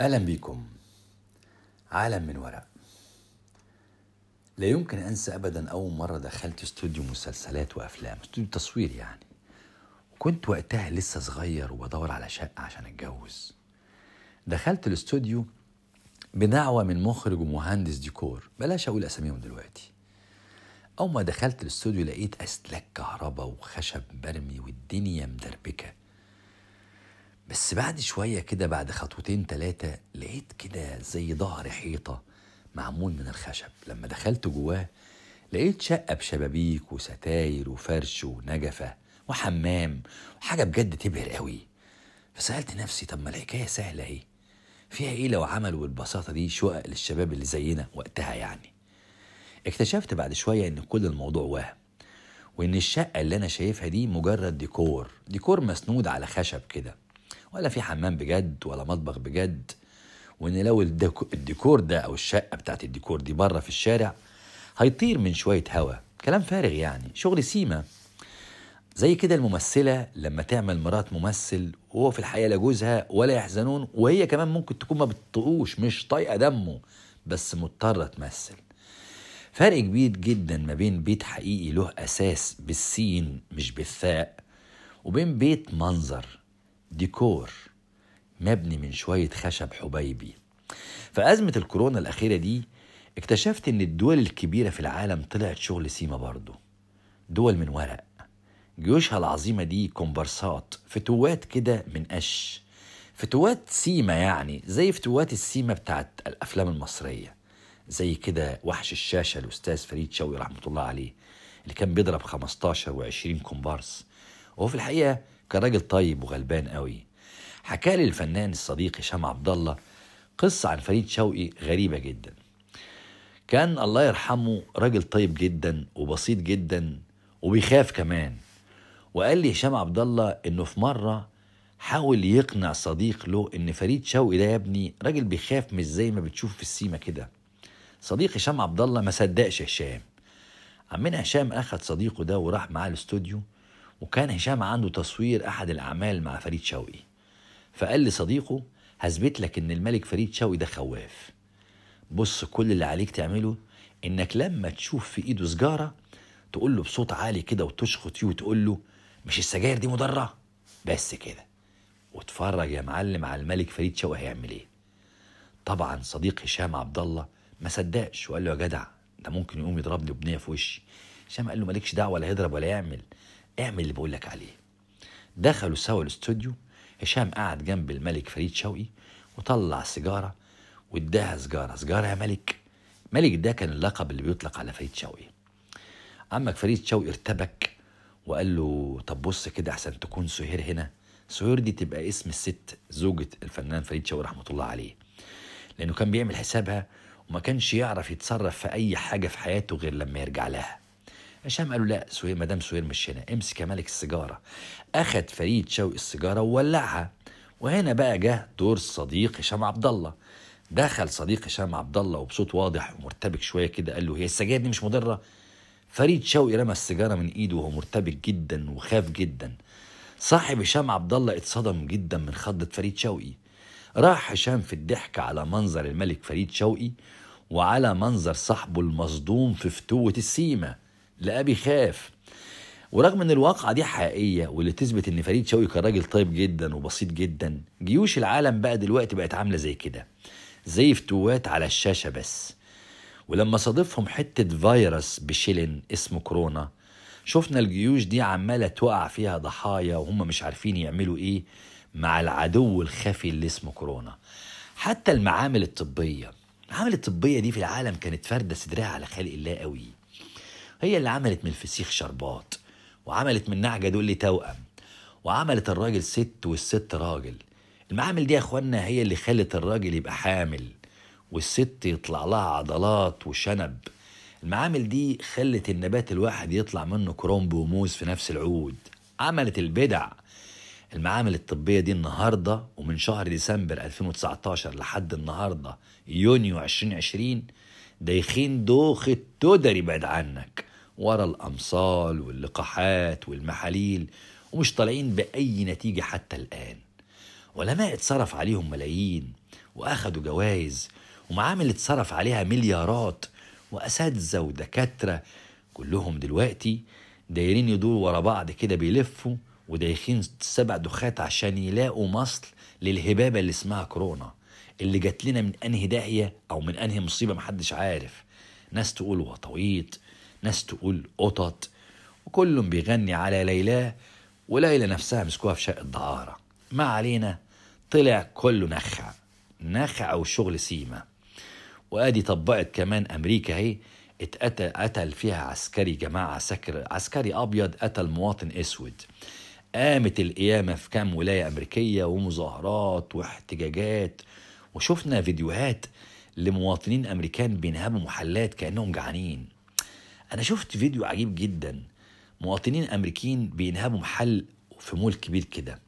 أهلا بيكم عالم من ورق لا يمكن أنسى أبدا أول مرة دخلت استوديو مسلسلات وأفلام استوديو تصوير يعني وكنت وقتها لسه صغير وبدور على شقة عشان أتجوز دخلت الاستوديو بدعوة من مخرج ومهندس ديكور بلاش أقول أساميهم دلوقتي أول ما دخلت الاستوديو لقيت أسلاك كهرباء وخشب مرمي والدنيا مدربكة بس بعد شوية كده بعد خطوتين تلاتة لقيت كده زي ظهر حيطة معمول من الخشب لما دخلت جواه لقيت شقة بشبابيك وستاير وفرش ونجفة وحمام وحاجة بجد تبهر قوي فسألت نفسي طب ما الحكاية سهلة اهي فيها ايه لو عملوا بالبساطة دي شقق للشباب اللي زينا وقتها يعني اكتشفت بعد شوية ان كل الموضوع وهم وان الشقة اللي انا شايفها دي مجرد ديكور ديكور مسنود على خشب كده ولا في حمام بجد ولا مطبخ بجد وان لو الديكور ده او الشقه بتاعت الديكور دي بره في الشارع هيطير من شويه هوا كلام فارغ يعني شغل سيما زي كده الممثلة لما تعمل مرات ممثل وهو في الحقيقة لا جوزها ولا يحزنون وهي كمان ممكن تكون ما بتطقوش مش طايقة دمه بس مضطرة تمثل فرق كبير جدا ما بين بيت حقيقي له أساس بالسين مش بالثاء وبين بيت منظر ديكور مبني من شوية خشب حبيبي في أزمة الكورونا الأخيرة دي اكتشفت إن الدول الكبيرة في العالم طلعت شغل سيما برضه دول من ورق جيوشها العظيمة دي كومبارسات فتوات كده من قش فتوات سيما يعني زي فتوات السيما بتاعت الأفلام المصرية زي كده وحش الشاشة الأستاذ فريد شوقي رحمة الله عليه اللي كان بيضرب 15 و20 كومبارس وهو في الحقيقة كان راجل طيب وغلبان قوي حكى لي الفنان الصديق هشام عبد الله قصة عن فريد شوقي غريبة جدا كان الله يرحمه راجل طيب جدا وبسيط جدا وبيخاف كمان وقال لي هشام عبد الله انه في مرة حاول يقنع صديق له ان فريد شوقي ده يا ابني راجل بيخاف مش زي ما بتشوف في السيما كده صديق هشام عبد الله ما صدقش هشام عمنا هشام اخد صديقه ده وراح معاه الاستوديو وكان هشام عنده تصوير أحد الأعمال مع فريد شوقي فقال لصديقه هثبت لك إن الملك فريد شوقي ده خواف بص كل اللي عليك تعمله إنك لما تشوف في إيده سجارة تقول له بصوت عالي كده وتشخط فيه وتقول له مش السجاير دي مضرة بس كده واتفرج يا معلم على الملك فريد شوقي هيعمل ايه طبعا صديق هشام عبد الله ما صدقش وقال له يا جدع ده ممكن يقوم يضربني بنيه في وشي هشام قال له مالكش دعوه ولا هيضرب ولا يعمل اعمل اللي بقول لك عليه دخلوا سوا الاستوديو هشام قعد جنب الملك فريد شوقي وطلع سيجاره واداها سجاره سجاره يا ملك ملك ده كان اللقب اللي بيطلق على فريد شوقي عمك فريد شوقي ارتبك وقال له طب بص كده احسن تكون سهير هنا سهير دي تبقى اسم الست زوجة الفنان فريد شوقي رحمة الله عليه لأنه كان بيعمل حسابها وما كانش يعرف يتصرف في أي حاجة في حياته غير لما يرجع لها هشام قال له لا سهير مدام سهير مش هنا امسك يا ملك السيجاره اخد فريد شوقي السيجاره وولعها وهنا بقى جه دور صديق هشام عبد الله دخل صديق هشام عبد الله وبصوت واضح ومرتبك شويه كده قال له هي السجاير دي مش مضره فريد شوقي رمى السيجاره من ايده وهو مرتبك جدا وخاف جدا صاحب هشام عبد الله اتصدم جدا من خضه فريد شوقي راح هشام في الضحك على منظر الملك فريد شوقي وعلى منظر صاحبه المصدوم في فتوه السيمه لقاه بيخاف ورغم ان الواقعة دي حقيقية واللي تثبت ان فريد شوقي كان راجل طيب جدا وبسيط جدا جيوش العالم بقى دلوقتي بقت عاملة زي كده زي فتوات على الشاشة بس ولما صادفهم حتة فيروس بشلن اسمه كورونا شفنا الجيوش دي عمالة توقع فيها ضحايا وهم مش عارفين يعملوا ايه مع العدو الخفي اللي اسمه كورونا حتى المعامل الطبية المعامل الطبية دي في العالم كانت فاردة صدرها على خلق الله قوي هي اللي عملت من الفسيخ شربات وعملت من نعجة دول توأم وعملت الراجل ست والست راجل المعامل دي يا اخوانا هي اللي خلت الراجل يبقى حامل والست يطلع لها عضلات وشنب المعامل دي خلت النبات الواحد يطلع منه كرومب وموز في نفس العود عملت البدع المعامل الطبية دي النهاردة ومن شهر ديسمبر 2019 لحد النهاردة يونيو 2020 دايخين دوخة تدري بعد عنك ورا الأمصال واللقاحات والمحاليل ومش طالعين بأي نتيجة حتى الآن علماء اتصرف عليهم ملايين وأخدوا جوائز ومعامل اتصرف عليها مليارات وأساتذة ودكاترة كلهم دلوقتي دايرين يدوروا ورا بعض كده بيلفوا ودايخين سبع دخات عشان يلاقوا مصل للهبابة اللي اسمها كورونا اللي جات لنا من انهي داهية او من انهي مصيبة محدش عارف ناس تقول وطويت ناس تقول قطط وكلهم بيغني على ليلى وليلى نفسها مسكوها في شقة دعارة ما علينا طلع كله نخع نخع وشغل سيما وادي طبقت كمان امريكا اهي اتقتل قتل فيها عسكري جماعة سكر عسكري أبيض قتل مواطن أسود قامت القيامة في كام ولاية أمريكية ومظاهرات واحتجاجات وشفنا فيديوهات لمواطنين أمريكان بينهبوا محلات كأنهم جعانين انا شفت فيديو عجيب جدا مواطنين امريكيين بينهبوا محل في مول كبير كده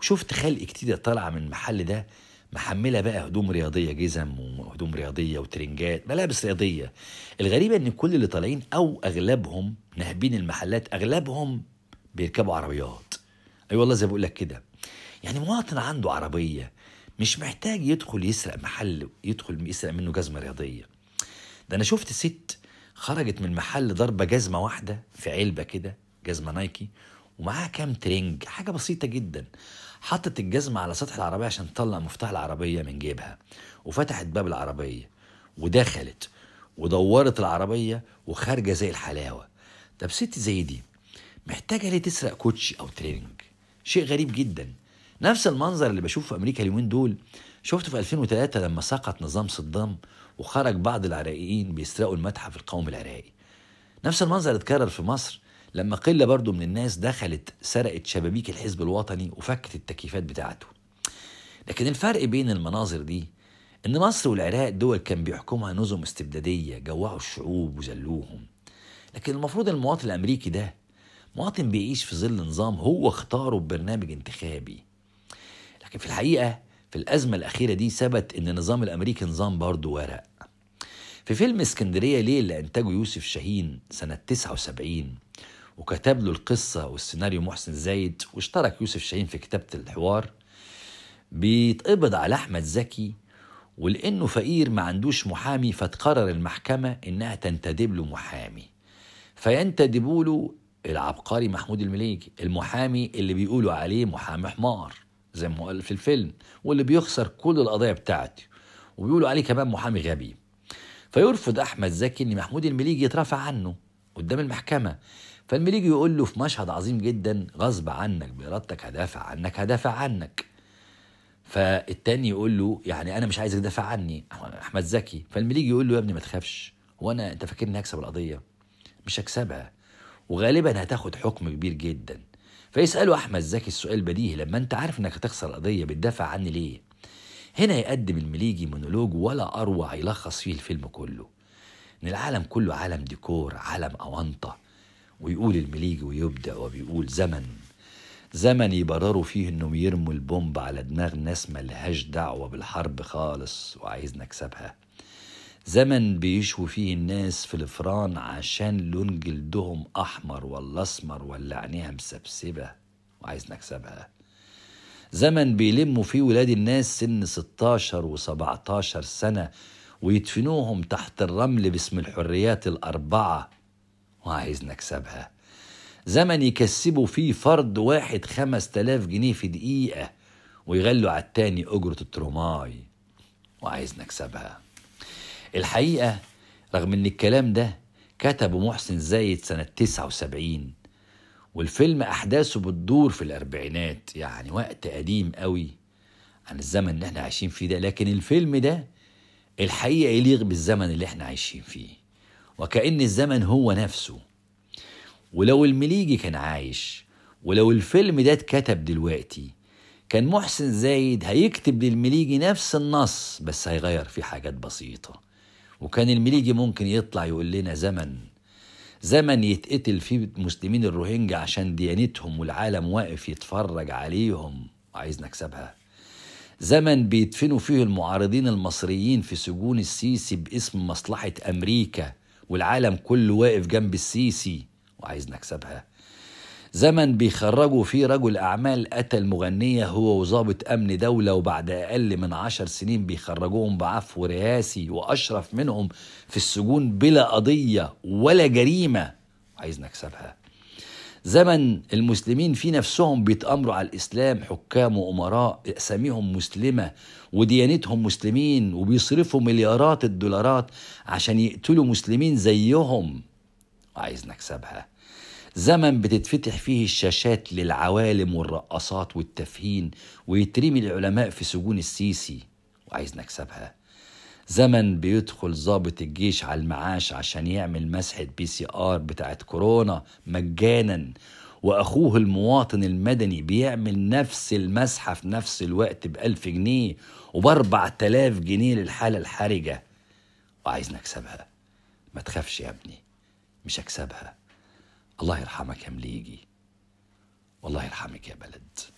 وشفت خلق كتيرة طالعه من المحل ده محمله بقى هدوم رياضيه جزم وهدوم رياضيه وترنجات ملابس رياضيه الغريبة ان كل اللي طالعين او اغلبهم ناهبين المحلات اغلبهم بيركبوا عربيات اي أيوة والله زي بقول لك كده يعني مواطن عنده عربيه مش محتاج يدخل يسرق محل يدخل يسرق منه جزمه رياضيه ده انا شفت ست خرجت من محل ضربة جزمة واحدة في علبة كده جزمة نايكي ومعاها كام ترنج حاجة بسيطة جدا حطت الجزمة على سطح العربية عشان تطلع مفتاح العربية من جيبها وفتحت باب العربية ودخلت ودورت العربية وخارجة زي الحلاوة طب ست زي دي محتاجة ليه تسرق كوتشي أو ترينج شيء غريب جدا نفس المنظر اللي بشوفه في أمريكا اليومين دول شفته في 2003 لما سقط نظام صدام وخرج بعض العراقيين بيسرقوا المتحف القومي العراقي نفس المنظر اتكرر في مصر لما قلة برضو من الناس دخلت سرقت شبابيك الحزب الوطني وفكت التكييفات بتاعته لكن الفرق بين المناظر دي إن مصر والعراق دول كان بيحكمها نظم استبدادية جوعوا الشعوب وذلوهم لكن المفروض المواطن الأمريكي ده مواطن بيعيش في ظل نظام هو اختاره ببرنامج انتخابي لكن في الحقيقة في الأزمة الأخيرة دي ثبت إن النظام الأمريكي نظام برضه ورق في فيلم اسكندرية ليه اللي أنتجه يوسف شاهين سنة 79 وكتب له القصة والسيناريو محسن زايد واشترك يوسف شاهين في كتابة الحوار بيتقبض على أحمد زكي ولأنه فقير ما عندوش محامي فتقرر المحكمة إنها تنتدب له محامي فينتدبوا له العبقري محمود المليجي المحامي اللي بيقولوا عليه محامي حمار زي ما هو قال في الفيلم واللي بيخسر كل القضايا بتاعتي وبيقولوا عليه كمان محامي غبي فيرفض احمد زكي ان محمود المليجي يترافع عنه قدام المحكمه فالمليجي يقول له في مشهد عظيم جدا غصب عنك بارادتك هدافع عنك هدافع عنك فالتاني يقول له يعني انا مش عايزك تدافع عني احمد زكي فالمليجي يقول له يا ابني ما تخافش هو انا انت فاكرني هكسب القضيه مش هكسبها وغالبا هتاخد حكم كبير جدا فيسأله أحمد زكي السؤال بديهي لما أنت عارف إنك هتخسر القضية بتدافع عني ليه؟ هنا يقدم المليجي مونولوج ولا أروع يلخص فيه الفيلم كله إن العالم كله عالم ديكور عالم أونطة ويقول المليجي ويبدأ وبيقول زمن زمن يبرروا فيه انهم يرموا البومب على دماغ ناس ملهاش دعوة بالحرب خالص وعايز نكسبها زمن بيشوا فيه الناس في الفران عشان لون جلدهم أحمر ولا أسمر ولا عينيها مسبسبة وعايز نكسبها زمن بيلموا فيه ولاد الناس سن 16 و17 سنة ويدفنوهم تحت الرمل باسم الحريات الأربعة وعايز نكسبها زمن يكسبوا فيه فرد واحد خمس تلاف جنيه في دقيقة ويغلوا على التاني أجرة التروماي وعايز نكسبها الحقيقة رغم ان الكلام ده كتبه محسن زايد سنة 79 والفيلم أحداثه بتدور في الأربعينات يعني وقت قديم قوي عن الزمن اللي احنا عايشين فيه ده لكن الفيلم ده الحقيقة يليق بالزمن اللي احنا عايشين فيه وكأن الزمن هو نفسه ولو المليجي كان عايش ولو الفيلم ده اتكتب دلوقتي كان محسن زايد هيكتب للمليجي نفس النص بس هيغير فيه حاجات بسيطه وكان المليجي ممكن يطلع يقول لنا زمن زمن يتقتل فيه مسلمين الروهينجا عشان ديانتهم والعالم واقف يتفرج عليهم عايز نكسبها زمن بيدفنوا فيه المعارضين المصريين في سجون السيسي باسم مصلحة أمريكا والعالم كله واقف جنب السيسي وعايز نكسبها زمن بيخرجوا فيه رجل أعمال قتل مغنية هو وظابط أمن دولة وبعد أقل من عشر سنين بيخرجوهم بعفو رئاسي وأشرف منهم في السجون بلا قضية ولا جريمة عايز نكسبها زمن المسلمين في نفسهم بيتأمروا على الإسلام حكام وأمراء أساميهم مسلمة وديانتهم مسلمين وبيصرفوا مليارات الدولارات عشان يقتلوا مسلمين زيهم وعايز نكسبها زمن بتتفتح فيه الشاشات للعوالم والرقصات والتفهين ويترمي العلماء في سجون السيسي وعايز نكسبها زمن بيدخل ضابط الجيش على المعاش عشان يعمل مسحة بي سي آر بتاعت كورونا مجانا وأخوه المواطن المدني بيعمل نفس المسحة في نفس الوقت بألف جنيه وبأربع تلاف جنيه للحالة الحرجة وعايز نكسبها ما تخافش يا ابني مش هكسبها الله يرحمك يا مليجي والله يرحمك يا بلد